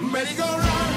merry go run.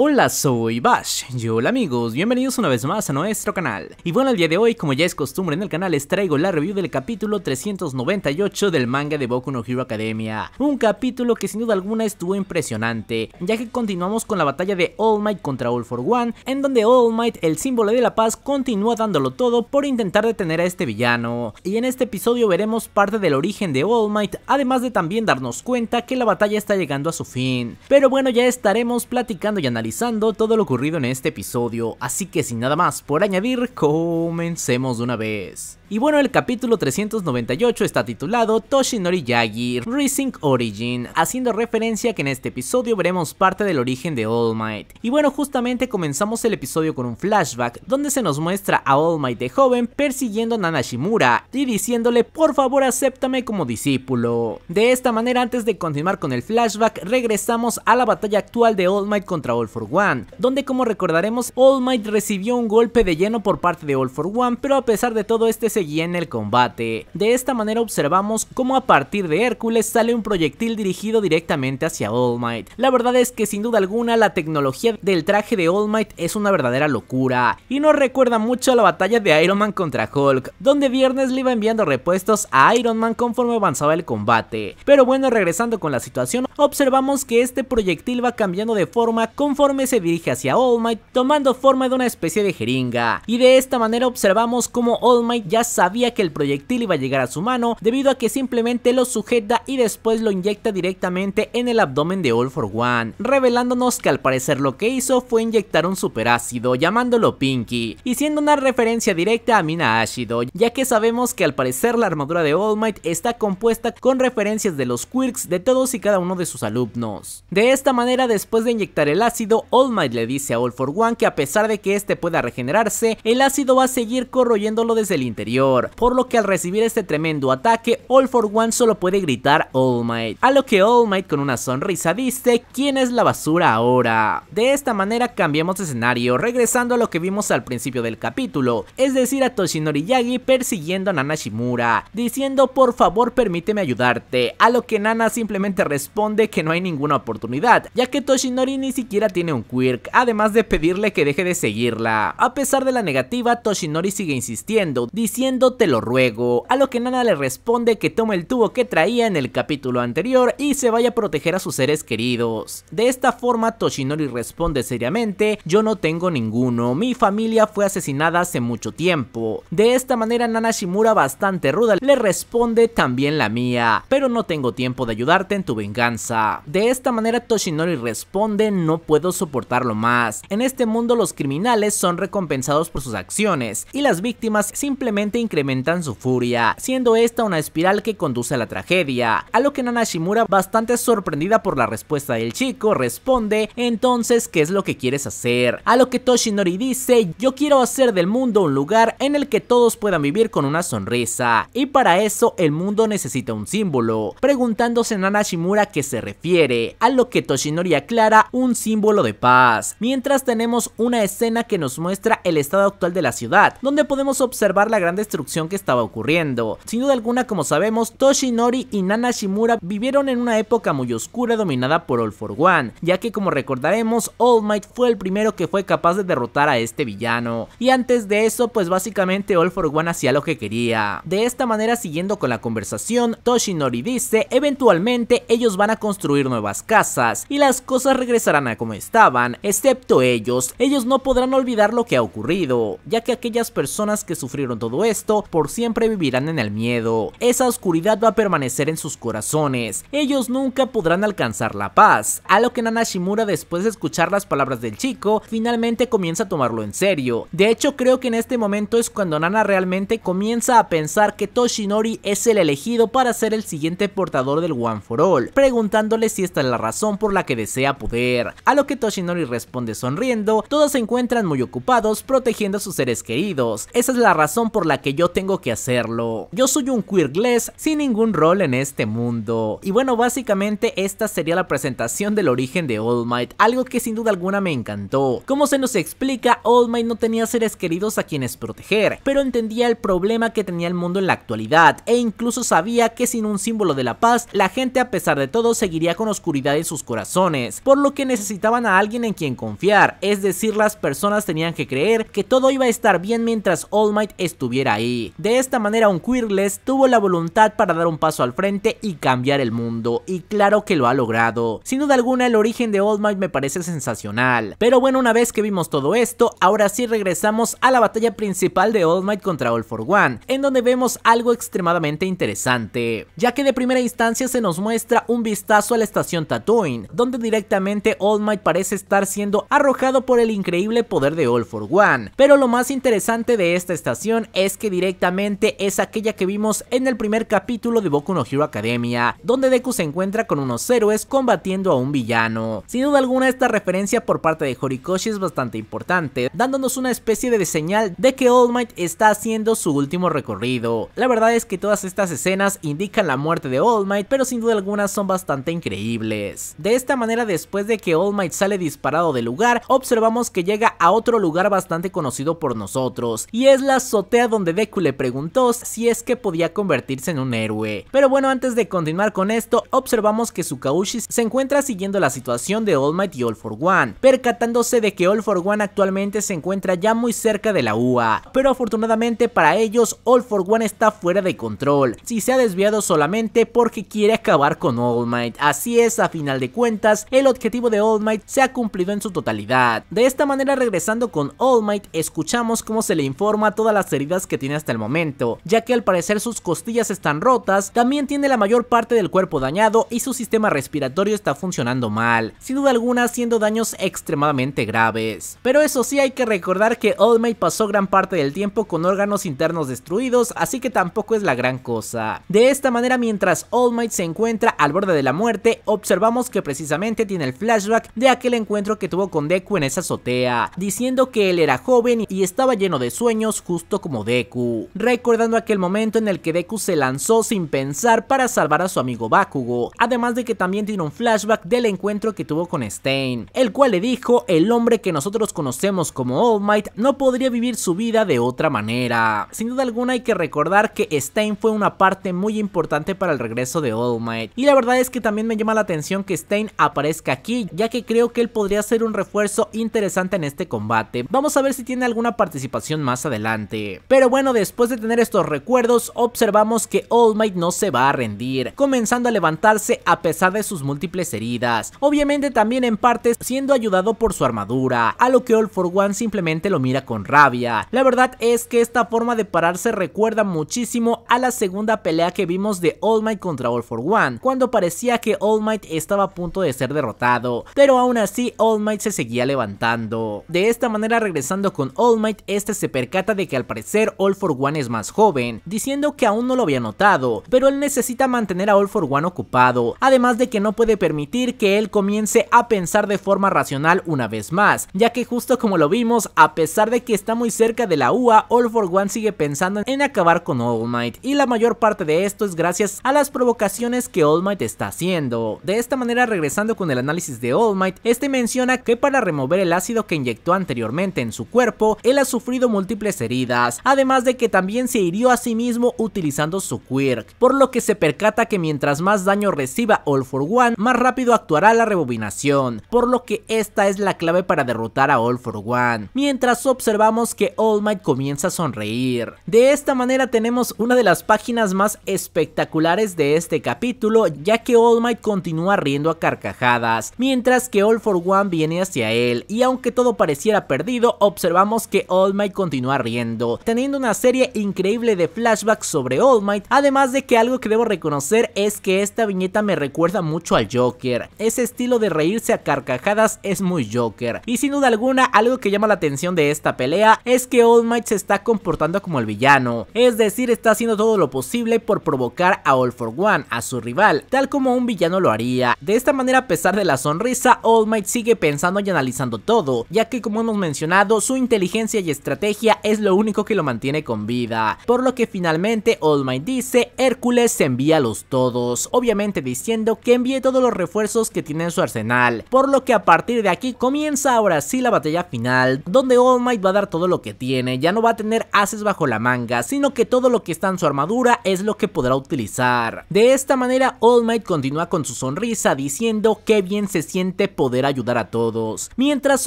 Hola, soy Bash. Y hola amigos, bienvenidos una vez más a nuestro canal. Y bueno, el día de hoy, como ya es costumbre en el canal, les traigo la review del capítulo 398 del manga de Boku no Hero Academia. Un capítulo que sin duda alguna estuvo impresionante, ya que continuamos con la batalla de All Might contra All for One, en donde All Might, el símbolo de la paz, continúa dándolo todo por intentar detener a este villano. Y en este episodio veremos parte del origen de All Might, además de también darnos cuenta que la batalla está llegando a su fin. Pero bueno, ya estaremos platicando y analizando todo lo ocurrido en este episodio, así que sin nada más por añadir, comencemos de una vez. Y bueno, el capítulo 398 está titulado Toshinori Yagi Rising Origin, haciendo referencia que en este episodio veremos parte del origen de All Might. Y bueno, justamente comenzamos el episodio con un flashback donde se nos muestra a All Might de joven persiguiendo a Nanashimura y diciéndole por favor acéptame como discípulo. De esta manera, antes de continuar con el flashback, regresamos a la batalla actual de All Might contra All for One, donde como recordaremos, All Might recibió un golpe de lleno por parte de All for One, pero a pesar de todo este se y en el combate. De esta manera observamos cómo a partir de Hércules sale un proyectil dirigido directamente hacia All Might. La verdad es que sin duda alguna la tecnología del traje de All Might es una verdadera locura y nos recuerda mucho a la batalla de Iron Man contra Hulk, donde Viernes le iba enviando repuestos a Iron Man conforme avanzaba el combate. Pero bueno, regresando con la situación, observamos que este proyectil va cambiando de forma conforme se dirige hacia All Might, tomando forma de una especie de jeringa. Y de esta manera observamos cómo All Might ya sabía que el proyectil iba a llegar a su mano debido a que simplemente lo sujeta y después lo inyecta directamente en el abdomen de All for One, revelándonos que al parecer lo que hizo fue inyectar un superácido llamándolo Pinky y siendo una referencia directa a Mina Ácido ya que sabemos que al parecer la armadura de All Might está compuesta con referencias de los quirks de todos y cada uno de sus alumnos. De esta manera después de inyectar el ácido, All Might le dice a All for One que a pesar de que este pueda regenerarse, el ácido va a seguir corroyéndolo desde el interior por lo que al recibir este tremendo ataque, All For One solo puede gritar All Might, a lo que All Might con una sonrisa dice, ¿quién es la basura ahora? De esta manera cambiamos de escenario, regresando a lo que vimos al principio del capítulo, es decir a Toshinori Yagi persiguiendo a Nana Shimura, diciendo por favor permíteme ayudarte, a lo que Nana simplemente responde que no hay ninguna oportunidad, ya que Toshinori ni siquiera tiene un quirk, además de pedirle que deje de seguirla. A pesar de la negativa, Toshinori sigue insistiendo, diciendo te lo ruego, a lo que Nana le responde que tome el tubo que traía en el capítulo anterior y se vaya a proteger a sus seres queridos. De esta forma Toshinori responde seriamente, yo no tengo ninguno, mi familia fue asesinada hace mucho tiempo. De esta manera Nana Shimura bastante ruda le responde también la mía, pero no tengo tiempo de ayudarte en tu venganza. De esta manera Toshinori responde no puedo soportarlo más, en este mundo los criminales son recompensados por sus acciones y las víctimas simplemente incrementan su furia, siendo esta una espiral que conduce a la tragedia, a lo que Nana Shimura bastante sorprendida por la respuesta del chico responde entonces ¿qué es lo que quieres hacer? A lo que Toshinori dice yo quiero hacer del mundo un lugar en el que todos puedan vivir con una sonrisa y para eso el mundo necesita un símbolo, preguntándose Nana Shimura qué se refiere, a lo que Toshinori aclara un símbolo de paz, mientras tenemos una escena que nos muestra el estado actual de la ciudad, donde podemos observar la gran destrucción que estaba ocurriendo. Sin duda alguna, como sabemos, Toshinori y Nana Shimura vivieron en una época muy oscura dominada por All For One, ya que como recordaremos, All Might fue el primero que fue capaz de derrotar a este villano. Y antes de eso, pues básicamente All For One hacía lo que quería. De esta manera, siguiendo con la conversación, Toshinori dice, eventualmente ellos van a construir nuevas casas y las cosas regresarán a como estaban, excepto ellos. Ellos no podrán olvidar lo que ha ocurrido, ya que aquellas personas que sufrieron todo esto, por siempre vivirán en el miedo. Esa oscuridad va a permanecer en sus corazones. Ellos nunca podrán alcanzar la paz. A lo que Nana Shimura después de escuchar las palabras del chico, finalmente comienza a tomarlo en serio. De hecho, creo que en este momento es cuando Nana realmente comienza a pensar que Toshinori es el elegido para ser el siguiente portador del One for All, preguntándole si esta es la razón por la que desea poder. A lo que Toshinori responde sonriendo, todos se encuentran muy ocupados protegiendo a sus seres queridos. Esa es la razón por la que yo tengo que hacerlo. Yo soy un queerless sin ningún rol en este mundo. Y bueno, básicamente esta sería la presentación del origen de All Might, algo que sin duda alguna me encantó. Como se nos explica, All Might no tenía seres queridos a quienes proteger, pero entendía el problema que tenía el mundo en la actualidad, e incluso sabía que sin un símbolo de la paz, la gente a pesar de todo seguiría con oscuridad en sus corazones, por lo que necesitaban a alguien en quien confiar, es decir, las personas tenían que creer que todo iba a estar bien mientras All Might estuviera ahí. De esta manera un Queerless tuvo la voluntad para dar un paso al frente y cambiar el mundo, y claro que lo ha logrado. Sin duda alguna el origen de Old Might me parece sensacional. Pero bueno, una vez que vimos todo esto, ahora sí regresamos a la batalla principal de Old Might contra All For One, en donde vemos algo extremadamente interesante, ya que de primera instancia se nos muestra un vistazo a la estación Tatooine, donde directamente All Might parece estar siendo arrojado por el increíble poder de All For One. Pero lo más interesante de esta estación es que directamente es aquella que vimos en el primer capítulo de Boku no Hero Academia, donde Deku se encuentra con unos héroes combatiendo a un villano. Sin duda alguna esta referencia por parte de Horikoshi es bastante importante, dándonos una especie de señal de que All Might está haciendo su último recorrido. La verdad es que todas estas escenas indican la muerte de All Might, pero sin duda alguna son bastante increíbles. De esta manera después de que All Might sale disparado del lugar, observamos que llega a otro lugar bastante conocido por nosotros, y es la azotea donde Deku le preguntó si es que podía convertirse en un héroe. Pero bueno, antes de continuar con esto, observamos que Sukaushi se encuentra siguiendo la situación de All Might y All For One, percatándose de que All For One actualmente se encuentra ya muy cerca de la UA, pero afortunadamente para ellos All For One está fuera de control, si se ha desviado solamente porque quiere acabar con All Might, así es, a final de cuentas, el objetivo de All Might se ha cumplido en su totalidad. De esta manera regresando con All Might, escuchamos cómo se le informa todas las heridas que tiene hasta el momento, ya que al parecer sus costillas están rotas, también tiene la mayor parte del cuerpo dañado y su sistema respiratorio está funcionando mal, sin duda alguna haciendo daños extremadamente graves. Pero eso sí hay que recordar que Old May pasó gran parte del tiempo con órganos internos destruidos, así que tampoco es la gran cosa. De esta manera mientras All Might se encuentra al borde de la muerte, observamos que precisamente tiene el flashback de aquel encuentro que tuvo con Deku en esa azotea, diciendo que él era joven y estaba lleno de sueños justo como Deku recordando aquel momento en el que Deku se lanzó sin pensar para salvar a su amigo Bakugo, además de que también tiene un flashback del encuentro que tuvo con Stein, el cual le dijo el hombre que nosotros conocemos como All Might no podría vivir su vida de otra manera. Sin duda alguna hay que recordar que Stein fue una parte muy importante para el regreso de All Might, y la verdad es que también me llama la atención que Stein aparezca aquí, ya que creo que él podría ser un refuerzo interesante en este combate. Vamos a ver si tiene alguna participación más adelante. Pero bueno, bueno, después de tener estos recuerdos, observamos que All Might no se va a rendir, comenzando a levantarse a pesar de sus múltiples heridas, obviamente también en parte siendo ayudado por su armadura, a lo que All for One simplemente lo mira con rabia. La verdad es que esta forma de pararse recuerda muchísimo a la segunda pelea que vimos de All Might contra All for One, cuando parecía que All Might estaba a punto de ser derrotado, pero aún así All Might se seguía levantando. De esta manera regresando con All Might, este se percata de que al parecer All For One es más joven, diciendo que aún no lo había notado, pero él necesita mantener a All For One ocupado, además de que no puede permitir que él comience a pensar de forma racional una vez más, ya que justo como lo vimos, a pesar de que está muy cerca de la UA, All For One sigue pensando en acabar con All Might, y la mayor parte de esto es gracias a las provocaciones que All Might está haciendo. De esta manera, regresando con el análisis de All Might, este menciona que para remover el ácido que inyectó anteriormente en su cuerpo, él ha sufrido múltiples heridas, además más de que también se hirió a sí mismo utilizando su quirk, por lo que se percata que mientras más daño reciba All for One, más rápido actuará la rebobinación, por lo que esta es la clave para derrotar a All for One, mientras observamos que All Might comienza a sonreír. De esta manera tenemos una de las páginas más espectaculares de este capítulo, ya que All Might continúa riendo a carcajadas, mientras que All for One viene hacia él, y aunque todo pareciera perdido, observamos que All Might continúa riendo, teniendo una serie increíble de flashbacks sobre All Might, además de que algo que debo reconocer es que esta viñeta me recuerda mucho al Joker, ese estilo de reírse a carcajadas es muy Joker, y sin duda alguna algo que llama la atención de esta pelea es que All Might se está comportando como el villano, es decir está haciendo todo lo posible por provocar a All For One, a su rival, tal como un villano lo haría, de esta manera a pesar de la sonrisa All Might sigue pensando y analizando todo, ya que como hemos mencionado su inteligencia y estrategia es lo único que lo mantiene con vida, por lo que finalmente All Might dice Hércules se envía a los todos, obviamente diciendo que envíe todos los refuerzos que tiene en su arsenal, por lo que a partir de aquí comienza ahora sí la batalla final, donde All Might va a dar todo lo que tiene, ya no va a tener haces bajo la manga, sino que todo lo que está en su armadura es lo que podrá utilizar. De esta manera All Might continúa con su sonrisa diciendo que bien se siente poder ayudar a todos, mientras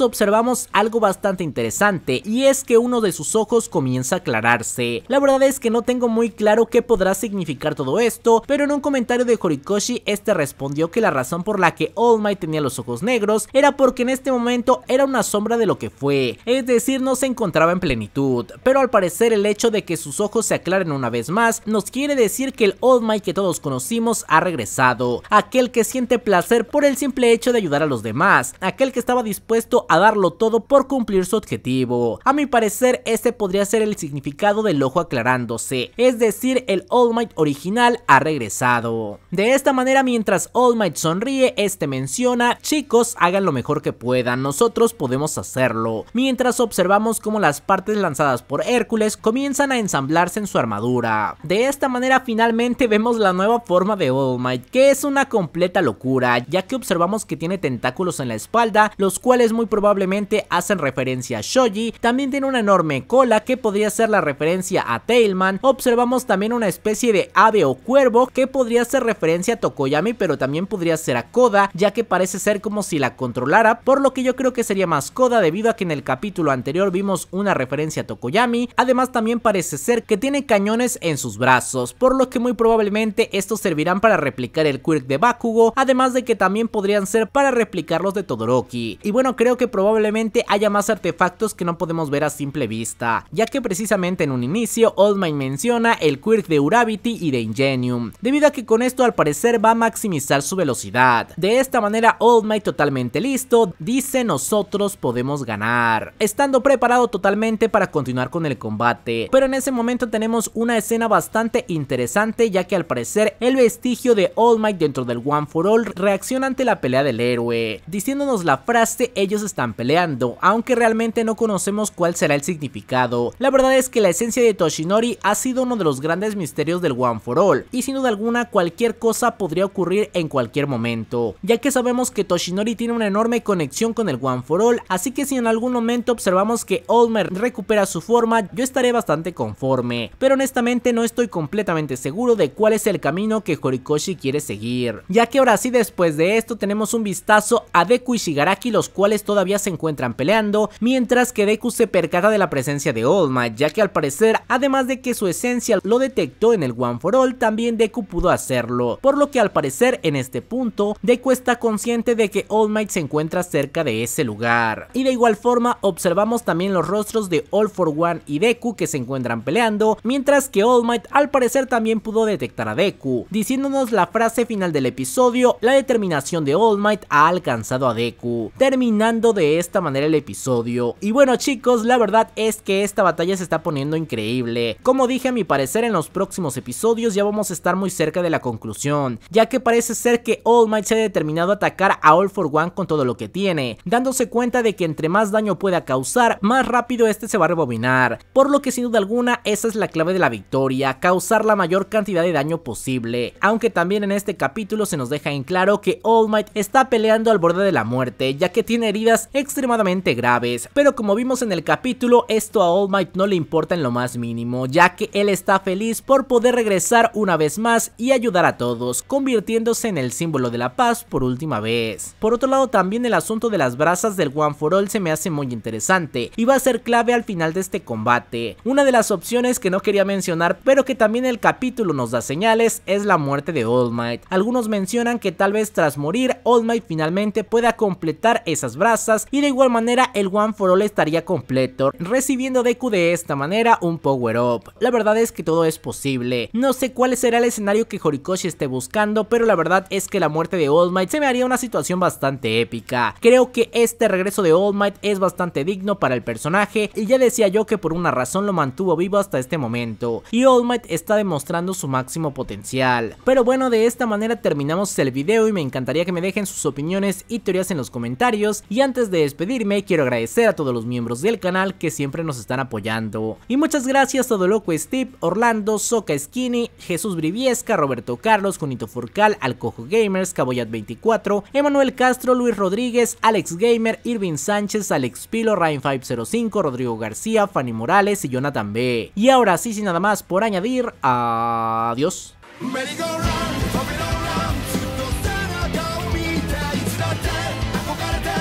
observamos algo bastante interesante y es que uno de sus ojos comienza a aclararse. La verdad es que no tengo muy claro qué podrá significar todo esto, pero en un comentario de Horikoshi este respondió que la razón por la que All Might tenía los ojos negros era porque en este momento era una sombra de lo que fue, es decir, no se encontraba en plenitud, pero al parecer el hecho de que sus ojos se aclaren una vez más nos quiere decir que el Old Might que todos conocimos ha regresado, aquel que siente placer por el simple hecho de ayudar a los demás, aquel que estaba dispuesto a darlo todo por cumplir su objetivo. A mi parecer este podría ser el significado del ojo aclarándose, es decir, el All Might original ha regresado. De esta manera, mientras All Might sonríe, este menciona, chicos, hagan lo mejor que puedan, nosotros podemos hacerlo. Mientras observamos cómo las partes lanzadas por Hércules comienzan a ensamblarse en su armadura. De esta manera finalmente vemos la nueva forma de All Might, que es una completa locura, ya que observamos que tiene tentáculos en la espalda, los cuales muy probablemente hacen referencia a Shoji, también tiene una enorme cola que podría ser la referencia a Tailman, observamos también una especie de ave o cuervo que podría ser referencia a Tokoyami pero también podría ser a Koda ya que parece ser como si la controlara por lo que yo creo que sería más Koda debido a que en el capítulo anterior vimos una referencia a Tokoyami, además también parece ser que tiene cañones en sus brazos por lo que muy probablemente estos servirán para replicar el quirk de Bakugo además de que también podrían ser para replicar los de Todoroki y bueno creo que probablemente haya más artefactos que no podemos ver a simple vista ya que precisamente en un inicio, Old Might menciona el quirk de Uravity y de Ingenium, debido a que con esto al parecer va a maximizar su velocidad. De esta manera Old Might totalmente listo, dice nosotros podemos ganar, estando preparado totalmente para continuar con el combate. Pero en ese momento tenemos una escena bastante interesante ya que al parecer el vestigio de All Might dentro del One For All reacciona ante la pelea del héroe, diciéndonos la frase ellos están peleando, aunque realmente no conocemos cuál será el significado. La verdad es es que la esencia de Toshinori ha sido uno de los grandes misterios del One for All, y sin duda alguna cualquier cosa podría ocurrir en cualquier momento, ya que sabemos que Toshinori tiene una enorme conexión con el One for All, así que si en algún momento observamos que Olmer recupera su forma, yo estaré bastante conforme, pero honestamente no estoy completamente seguro de cuál es el camino que Horikoshi quiere seguir, ya que ahora sí después de esto tenemos un vistazo a Deku y Shigaraki los cuales todavía se encuentran peleando, mientras que Deku se percata de la presencia de Olmer ya que al parecer, además de que su esencia lo detectó en el One for All, también Deku pudo hacerlo, por lo que al parecer en este punto, Deku está consciente de que All Might se encuentra cerca de ese lugar. Y de igual forma, observamos también los rostros de All for One y Deku que se encuentran peleando, mientras que All Might al parecer también pudo detectar a Deku, diciéndonos la frase final del episodio, la determinación de All Might ha alcanzado a Deku, terminando de esta manera el episodio. Y bueno chicos, la verdad es que esta batalla se está poniendo increíble. Como dije a mi parecer en los próximos episodios ya vamos a estar muy cerca de la conclusión, ya que parece ser que All Might se ha determinado a atacar a All For One con todo lo que tiene, dándose cuenta de que entre más daño pueda causar, más rápido este se va a rebobinar, por lo que sin duda alguna esa es la clave de la victoria, causar la mayor cantidad de daño posible, aunque también en este capítulo se nos deja en claro que All Might está peleando al borde de la muerte, ya que tiene heridas extremadamente graves, pero como vimos en el capítulo, esto a All Might no le importa en lo más mínimo, ya que él está feliz por poder regresar una vez más y ayudar a todos, convirtiéndose en el símbolo de la paz por última vez. Por otro lado también el asunto de las brasas del One for All se me hace muy interesante y va a ser clave al final de este combate. Una de las opciones que no quería mencionar pero que también el capítulo nos da señales es la muerte de All Might. Algunos mencionan que tal vez tras morir All Might finalmente pueda completar esas brasas y de igual manera el One for All estaría completo, recibiendo Deku de esta manera manera un power up. La verdad es que todo es posible. No sé cuál será el escenario que Horikoshi esté buscando, pero la verdad es que la muerte de Old Might se me haría una situación bastante épica. Creo que este regreso de All Might es bastante digno para el personaje y ya decía yo que por una razón lo mantuvo vivo hasta este momento. Y Old Might está demostrando su máximo potencial. Pero bueno, de esta manera terminamos el video y me encantaría que me dejen sus opiniones y teorías en los comentarios. Y antes de despedirme, quiero agradecer a todos los miembros del canal que siempre nos están apoyando. Y muchas gracias a loco Steve, Orlando, Soca Skinny, Jesús Briviesca, Roberto Carlos, Junito Furcal Alcojo Gamers, Caboyat24, Emanuel Castro, Luis Rodríguez, Alex Gamer, Irving Sánchez, Alex Pilo, Ryan505, Rodrigo García, Fanny Morales y Jonathan B. Y ahora sí, sin nada más por añadir, adiós.